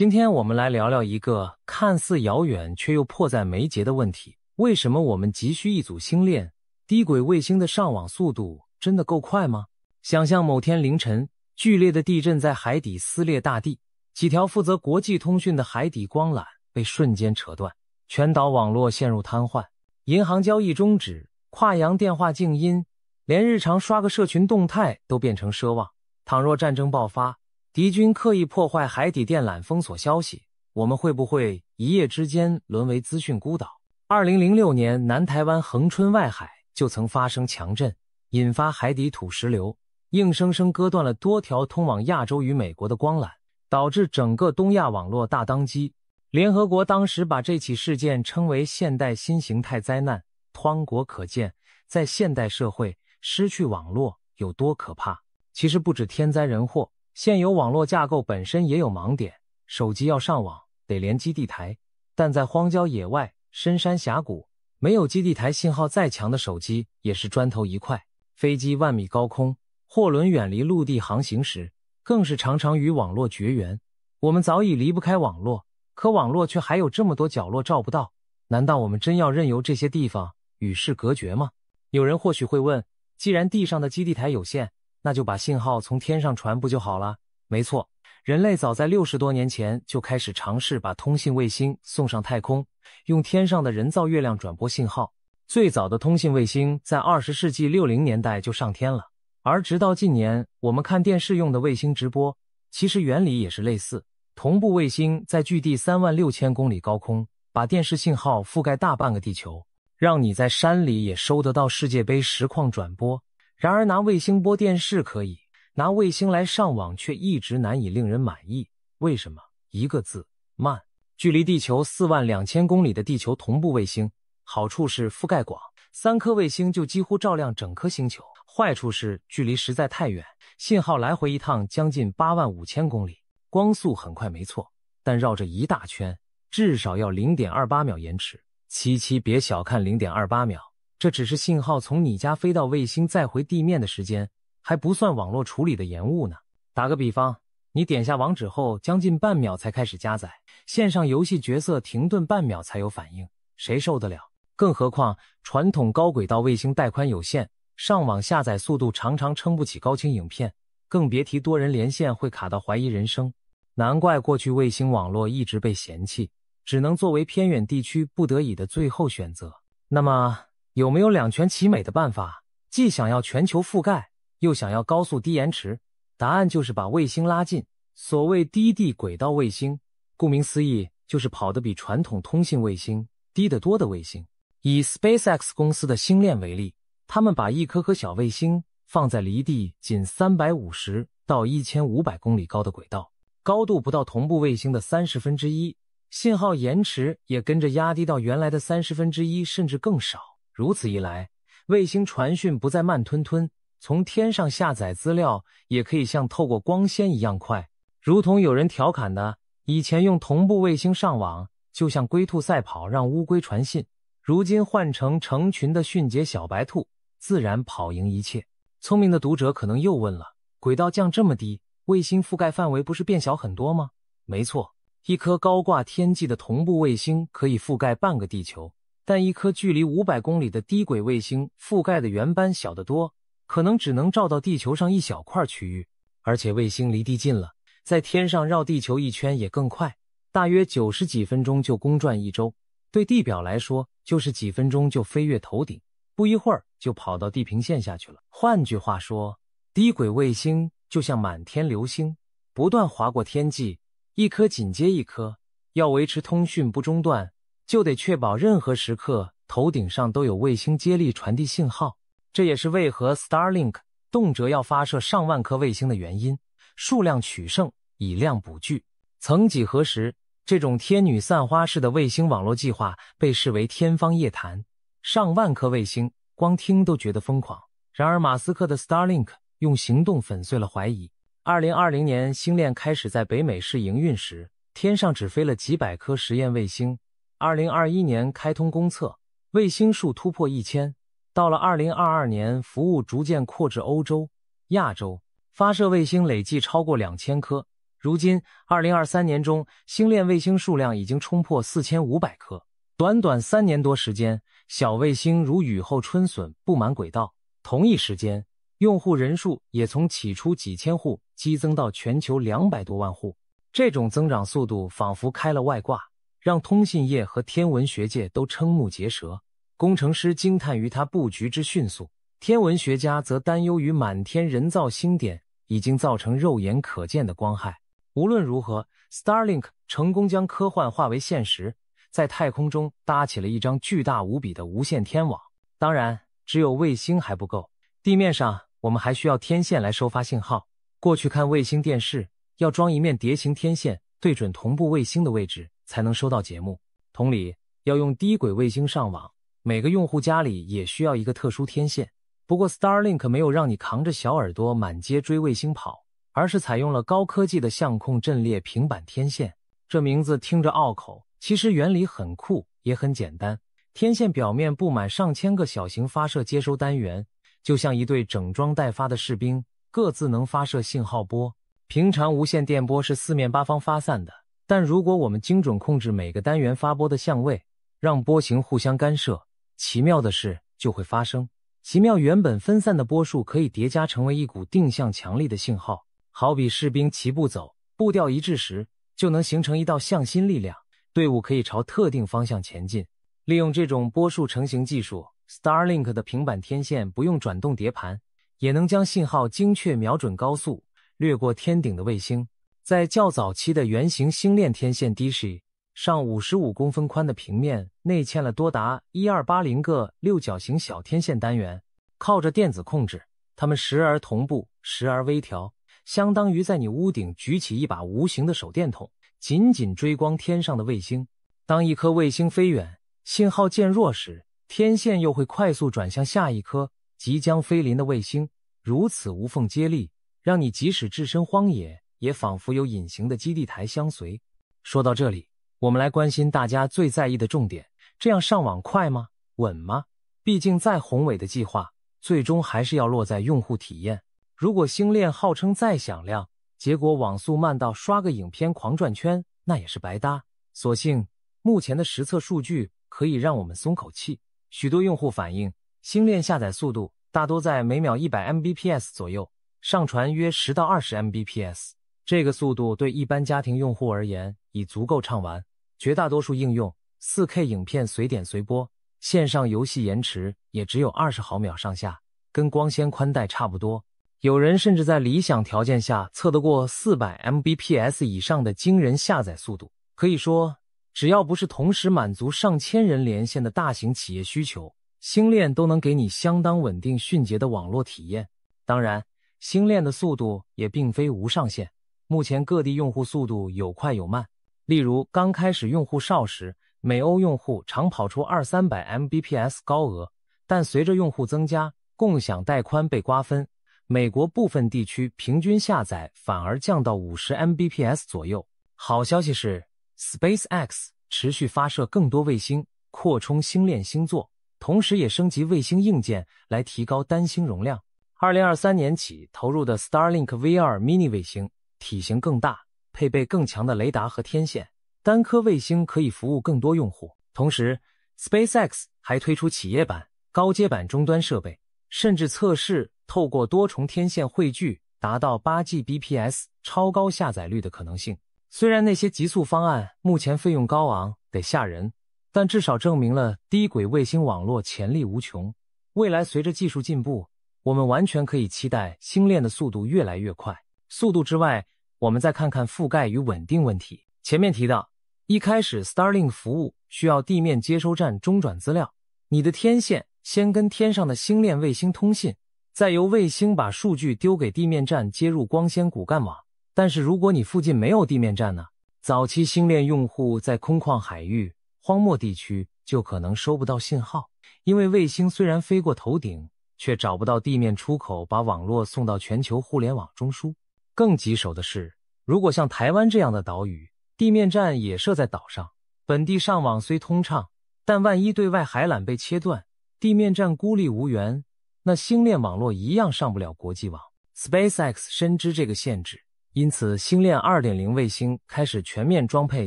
今天我们来聊聊一个看似遥远却又迫在眉睫的问题：为什么我们急需一组星链低轨卫星的上网速度真的够快吗？想象某天凌晨，剧烈的地震在海底撕裂大地，几条负责国际通讯的海底光缆被瞬间扯断，全岛网络陷入瘫痪，银行交易终止，跨洋电话静音，连日常刷个社群动态都变成奢望。倘若战争爆发，敌军刻意破坏海底电缆，封锁消息。我们会不会一夜之间沦为资讯孤岛？二零零六年，南台湾恒春外海就曾发生强震，引发海底土石流，硬生生割断了多条通往亚洲与美国的光缆，导致整个东亚网络大当机。联合国当时把这起事件称为“现代新形态灾难”。汤国可见，在现代社会，失去网络有多可怕？其实不止天灾人祸。现有网络架构本身也有盲点，手机要上网得连基地台，但在荒郊野外、深山峡谷，没有基地台信号再强的手机也是砖头一块。飞机万米高空，货轮远离陆地航行时，更是常常与网络绝缘。我们早已离不开网络，可网络却还有这么多角落照不到，难道我们真要任由这些地方与世隔绝吗？有人或许会问：既然地上的基地台有限。那就把信号从天上传不就好了？没错，人类早在六十多年前就开始尝试把通信卫星送上太空，用天上的人造月亮转播信号。最早的通信卫星在二十世纪六零年代就上天了，而直到近年，我们看电视用的卫星直播，其实原理也是类似。同步卫星在距地三万六千公里高空，把电视信号覆盖大半个地球，让你在山里也收得到世界杯实况转播。然而，拿卫星播电视可以，拿卫星来上网却一直难以令人满意。为什么？一个字：慢。距离地球四万两千公里的地球同步卫星，好处是覆盖广，三颗卫星就几乎照亮整颗星球；坏处是距离实在太远，信号来回一趟将近八万五千公里，光速很快没错，但绕着一大圈，至少要零点二八秒延迟。七七，别小看零点二八秒。这只是信号从你家飞到卫星再回地面的时间，还不算网络处理的延误呢。打个比方，你点下网址后将近半秒才开始加载，线上游戏角色停顿半秒才有反应，谁受得了？更何况传统高轨道卫星带宽有限，上网下载速度常常撑不起高清影片，更别提多人连线会卡到怀疑人生。难怪过去卫星网络一直被嫌弃，只能作为偏远地区不得已的最后选择。那么，有没有两全其美的办法，既想要全球覆盖，又想要高速低延迟？答案就是把卫星拉近。所谓低地轨道卫星，顾名思义，就是跑得比传统通信卫星低得多的卫星。以 SpaceX 公司的星链为例，他们把一颗颗小卫星放在离地仅三百五十到一千五百公里高的轨道，高度不到同步卫星的三十分之一，信号延迟也跟着压低到原来的三十分之一，甚至更少。如此一来，卫星传讯不再慢吞吞，从天上下载资料也可以像透过光纤一样快。如同有人调侃的，以前用同步卫星上网就像龟兔赛跑，让乌龟传信；如今换成成群的迅捷小白兔，自然跑赢一切。聪明的读者可能又问了：轨道降这么低，卫星覆盖范围不是变小很多吗？没错，一颗高挂天际的同步卫星可以覆盖半个地球。但一颗距离五百公里的低轨卫星覆盖的圆斑小得多，可能只能照到地球上一小块区域，而且卫星离地近了，在天上绕地球一圈也更快，大约九十几分钟就公转一周，对地表来说就是几分钟就飞越头顶，不一会儿就跑到地平线下去了。换句话说，低轨卫星就像满天流星，不断划过天际，一颗紧接一颗，要维持通讯不中断。就得确保任何时刻头顶上都有卫星接力传递信号，这也是为何 Starlink 动辄要发射上万颗卫星的原因。数量取胜，以量补剧。曾几何时，这种天女散花式的卫星网络计划被视为天方夜谭，上万颗卫星光听都觉得疯狂。然而，马斯克的 Starlink 用行动粉碎了怀疑。二零二零年，星链开始在北美试营运时，天上只飞了几百颗实验卫星。二零二一年开通公测，卫星数突破一千。到了二零二二年，服务逐渐扩至欧洲、亚洲，发射卫星累计超过两千颗。如今，二零二三年中星链卫星数量已经冲破四千五百颗。短短三年多时间，小卫星如雨后春笋，布满轨道。同一时间，用户人数也从起初几千户激增到全球两百多万户。这种增长速度仿佛开了外挂。让通信业和天文学界都瞠目结舌，工程师惊叹于它布局之迅速，天文学家则担忧于满天人造星点已经造成肉眼可见的光害。无论如何，Starlink 成功将科幻化为现实，在太空中搭起了一张巨大无比的无线天网。当然，只有卫星还不够，地面上我们还需要天线来收发信号。过去看卫星电视要装一面蝶形天线，对准同步卫星的位置。才能收到节目。同理，要用低轨卫星上网，每个用户家里也需要一个特殊天线。不过，Starlink 没有让你扛着小耳朵满街追卫星跑，而是采用了高科技的相控阵列平板天线。这名字听着拗口，其实原理很酷也很简单。天线表面布满上千个小型发射接收单元，就像一队整装待发的士兵，各自能发射信号波。平常无线电波是四面八方发散的。但如果我们精准控制每个单元发波的相位，让波形互相干涉，奇妙的事就会发生奇妙。原本分散的波束可以叠加成为一股定向强力的信号，好比士兵齐步走，步调一致时就能形成一道向心力量，队伍可以朝特定方向前进。利用这种波束成型技术，Starlink 的平板天线不用转动碟盘，也能将信号精确瞄准高速掠过天顶的卫星。在较早期的圆形星链天线 d i 上，五十五公分宽的平面内嵌了多达一二八零个六角形小天线单元，靠着电子控制，它们时而同步，时而微调，相当于在你屋顶举起一把无形的手电筒，紧紧追光天上的卫星。当一颗卫星飞远，信号渐弱时，天线又会快速转向下一颗即将飞临的卫星，如此无缝接力，让你即使置身荒野。也仿佛有隐形的基地台相随。说到这里，我们来关心大家最在意的重点：这样上网快吗？稳吗？毕竟再宏伟的计划，最终还是要落在用户体验。如果星链号称再响亮，结果网速慢到刷个影片狂转圈，那也是白搭。所幸，目前的实测数据可以让我们松口气。许多用户反映，星链下载速度大多在每秒一百 Mbps 左右，上传约十到二十 Mbps。这个速度对一般家庭用户而言已足够畅玩，绝大多数应用、4K 影片随点随播，线上游戏延迟也只有二十毫秒上下，跟光纤宽带差不多。有人甚至在理想条件下测得过 400Mbps 以上的惊人下载速度。可以说，只要不是同时满足上千人连线的大型企业需求，星链都能给你相当稳定迅捷的网络体验。当然，星链的速度也并非无上限。目前各地用户速度有快有慢。例如，刚开始用户少时，美欧用户常跑出二三百 Mbps 高额，但随着用户增加，共享带宽被瓜分，美国部分地区平均下载反而降到五十 Mbps 左右。好消息是，SpaceX 持续发射更多卫星，扩充星链星座，同时也升级卫星硬件来提高单星容量。二零二三年起投入的 Starlink v r Mini 卫星。体型更大，配备更强的雷达和天线，单颗卫星可以服务更多用户。同时，SpaceX 还推出企业版、高阶版终端设备，甚至测试透过多重天线汇聚，达到 8Gbps 超高下载率的可能性。虽然那些极速方案目前费用高昂得吓人，但至少证明了低轨卫星网络潜力无穷。未来随着技术进步，我们完全可以期待星链的速度越来越快。速度之外，我们再看看覆盖与稳定问题。前面提到，一开始 Starlink 服务需要地面接收站中转资料，你的天线先跟天上的星链卫星通信，再由卫星把数据丢给地面站接入光纤骨干网。但是如果你附近没有地面站呢？早期星链用户在空旷海域、荒漠地区就可能收不到信号，因为卫星虽然飞过头顶，却找不到地面出口把网络送到全球互联网中枢。更棘手的是，如果像台湾这样的岛屿，地面站也设在岛上，本地上网虽通畅，但万一对外海缆被切断，地面站孤立无援，那星链网络一样上不了国际网。SpaceX 深知这个限制，因此星链2.0卫星开始全面装配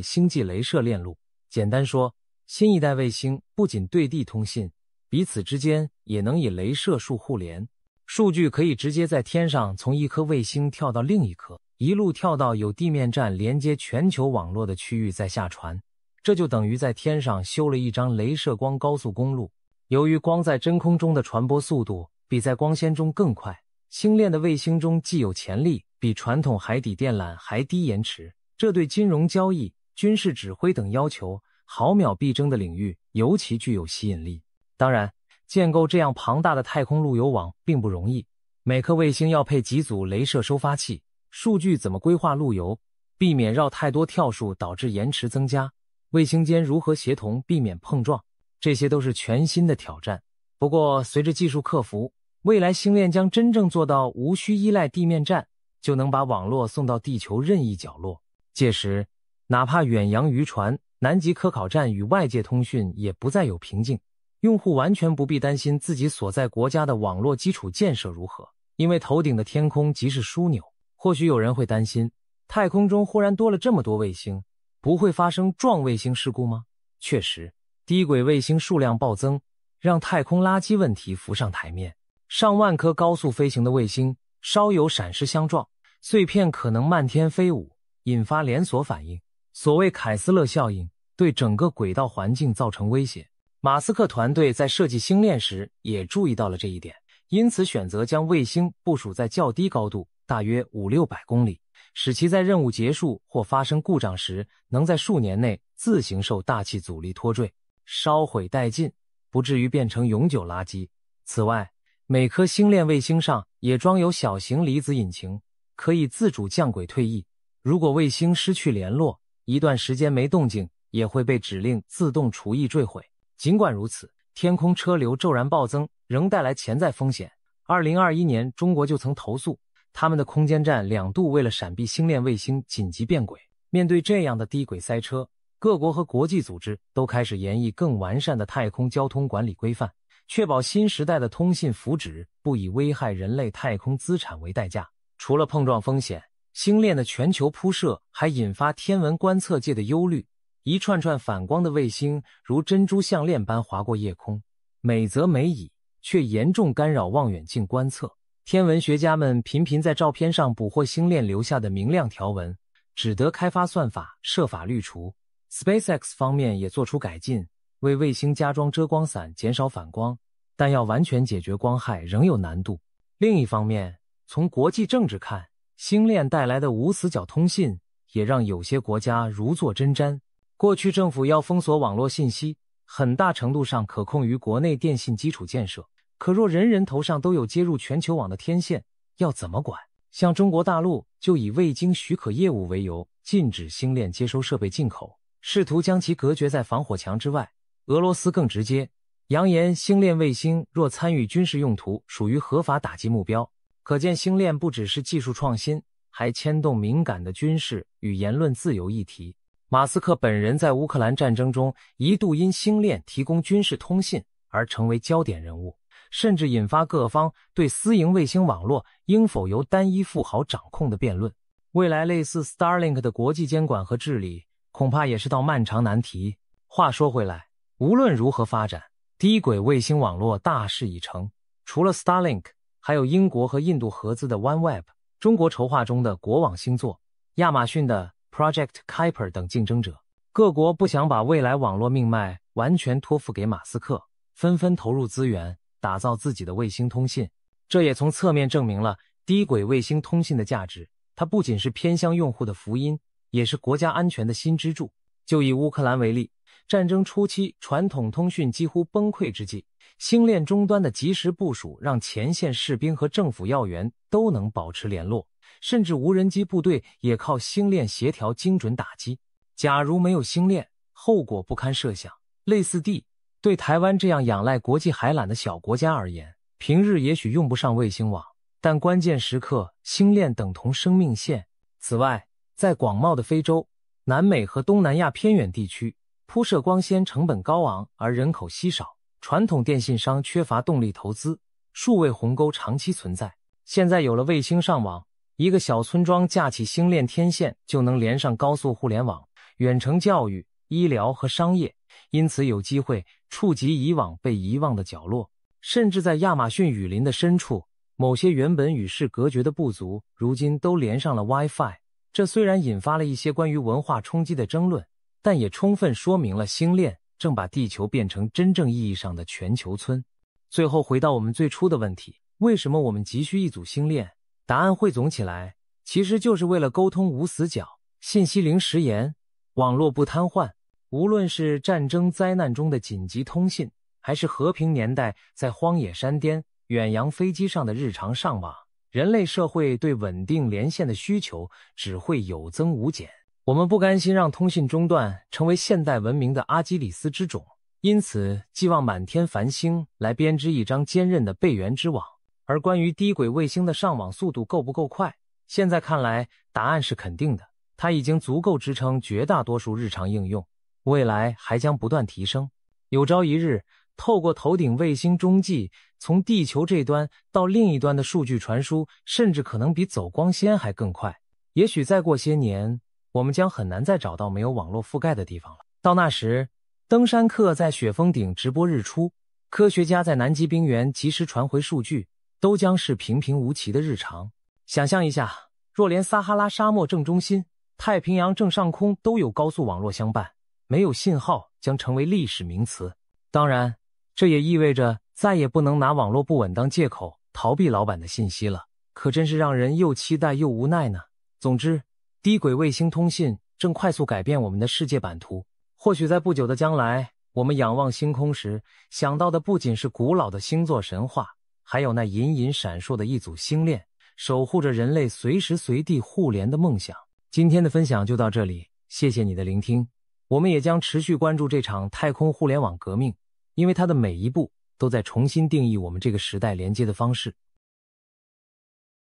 星际镭射链路。简单说，新一代卫星不仅对地通信，彼此之间也能以镭射术互联。数据可以直接在天上从一颗卫星跳到另一颗，一路跳到有地面站连接全球网络的区域再下传，这就等于在天上修了一张镭射光高速公路。由于光在真空中的传播速度比在光纤中更快，星链的卫星中既有潜力比传统海底电缆还低延迟，这对金融交易、军事指挥等要求毫秒必争的领域尤其具有吸引力。当然。建构这样庞大的太空路由网并不容易，每颗卫星要配几组镭射收发器，数据怎么规划路由，避免绕太多跳数导致延迟增加？卫星间如何协同，避免碰撞？这些都是全新的挑战。不过，随着技术克服，未来星链将真正做到无需依赖地面站，就能把网络送到地球任意角落。届时，哪怕远洋渔船、南极科考站与外界通讯也不再有瓶颈。用户完全不必担心自己所在国家的网络基础建设如何，因为头顶的天空即是枢纽。或许有人会担心，太空中忽然多了这么多卫星，不会发生撞卫星事故吗？确实，低轨卫星数量暴增，让太空垃圾问题浮上台面。上万颗高速飞行的卫星，稍有闪失相撞，碎片可能漫天飞舞，引发连锁反应。所谓凯斯勒效应，对整个轨道环境造成威胁。马斯克团队在设计星链时也注意到了这一点，因此选择将卫星部署在较低高度，大约五六百公里，使其在任务结束或发生故障时，能在数年内自行受大气阻力拖坠、烧毁殆尽，不至于变成永久垃圾。此外，每颗星链卫星上也装有小型离子引擎，可以自主降轨退役。如果卫星失去联络，一段时间没动静，也会被指令自动除役坠毁。尽管如此，天空车流骤然暴增，仍带来潜在风险。二零二一年，中国就曾投诉，他们的空间站两度为了闪避星链卫星紧急变轨。面对这样的低轨塞车，各国和国际组织都开始研议更完善的太空交通管理规范，确保新时代的通信福祉不以危害人类太空资产为代价。除了碰撞风险，星链的全球铺设还引发天文观测界的忧虑。一串串反光的卫星如珍珠项链般划过夜空，美则美矣，却严重干扰望远镜观测。天文学家们频频在照片上捕获星链留下的明亮条纹，只得开发算法设法滤除。SpaceX 方面也做出改进，为卫星加装遮光伞，减少反光。但要完全解决光害仍有难度。另一方面，从国际政治看，星链带来的无死角通信也让有些国家如坐针毡。过去政府要封锁网络信息，很大程度上可控于国内电信基础建设。可若人人头上都有接入全球网的天线，要怎么管？像中国大陆就以未经许可业务为由，禁止星链接收设备进口，试图将其隔绝在防火墙之外。俄罗斯更直接，扬言星链卫星若参与军事用途，属于合法打击目标。可见，星链不只是技术创新，还牵动敏感的军事与言论自由议题。马斯克本人在乌克兰战争中一度因星链提供军事通信而成为焦点人物，甚至引发各方对私营卫星网络应否由单一富豪掌控的辩论。未来类似 Starlink 的国际监管和治理恐怕也是道漫长难题。话说回来，无论如何发展，低轨卫星网络大势已成。除了 Starlink，还有英国和印度合资的 OneWeb，中国筹划中的国网星座，亚马逊的。Project Kuiper 等竞争者，各国不想把未来网络命脉完全托付给马斯克，纷纷投入资源打造自己的卫星通信。这也从侧面证明了低轨卫星通信的价值。它不仅是偏向用户的福音，也是国家安全的新支柱。就以乌克兰为例，战争初期传统通讯几乎崩溃之际，星链终端的及时部署让前线士兵和政府要员都能保持联络。甚至无人机部队也靠星链协调精准打击。假如没有星链，后果不堪设想。类似地，对台湾这样仰赖国际海缆的小国家而言，平日也许用不上卫星网，但关键时刻，星链等同生命线。此外，在广袤的非洲、南美和东南亚偏远地区，铺设光纤成本高昂，而人口稀少，传统电信商缺乏动力投资，数位鸿沟长期存在。现在有了卫星上网。一个小村庄架起星链天线，就能连上高速互联网、远程教育、医疗和商业，因此有机会触及以往被遗忘的角落，甚至在亚马逊雨林的深处，某些原本与世隔绝的部族，如今都连上了 WiFi。这虽然引发了一些关于文化冲击的争论，但也充分说明了星链正把地球变成真正意义上的全球村。最后，回到我们最初的问题：为什么我们急需一组星链？答案汇总起来，其实就是为了沟通无死角、信息零时延、网络不瘫痪。无论是战争灾难中的紧急通信，还是和平年代在荒野山巅、远洋飞机上的日常上网，人类社会对稳定连线的需求只会有增无减。我们不甘心让通信中断成为现代文明的阿基里斯之踵，因此寄望满天繁星来编织一张坚韧的备援之网。而关于低轨卫星的上网速度够不够快，现在看来答案是肯定的，它已经足够支撑绝大多数日常应用，未来还将不断提升。有朝一日，透过头顶卫星中继，从地球这端到另一端的数据传输，甚至可能比走光纤还更快。也许再过些年，我们将很难再找到没有网络覆盖的地方了。到那时，登山客在雪峰顶直播日出，科学家在南极冰原及时传回数据。都将是平平无奇的日常。想象一下，若连撒哈拉沙漠正中心、太平洋正上空都有高速网络相伴，没有信号将成为历史名词。当然，这也意味着再也不能拿网络不稳当借口逃避老板的信息了。可真是让人又期待又无奈呢。总之，低轨卫星通信正快速改变我们的世界版图。或许在不久的将来，我们仰望星空时想到的不仅是古老的星座神话。还有那隐隐闪烁的一组星链，守护着人类随时随地互联的梦想。今天的分享就到这里，谢谢你的聆听。我们也将持续关注这场太空互联网革命，因为它的每一步都在重新定义我们这个时代连接的方式。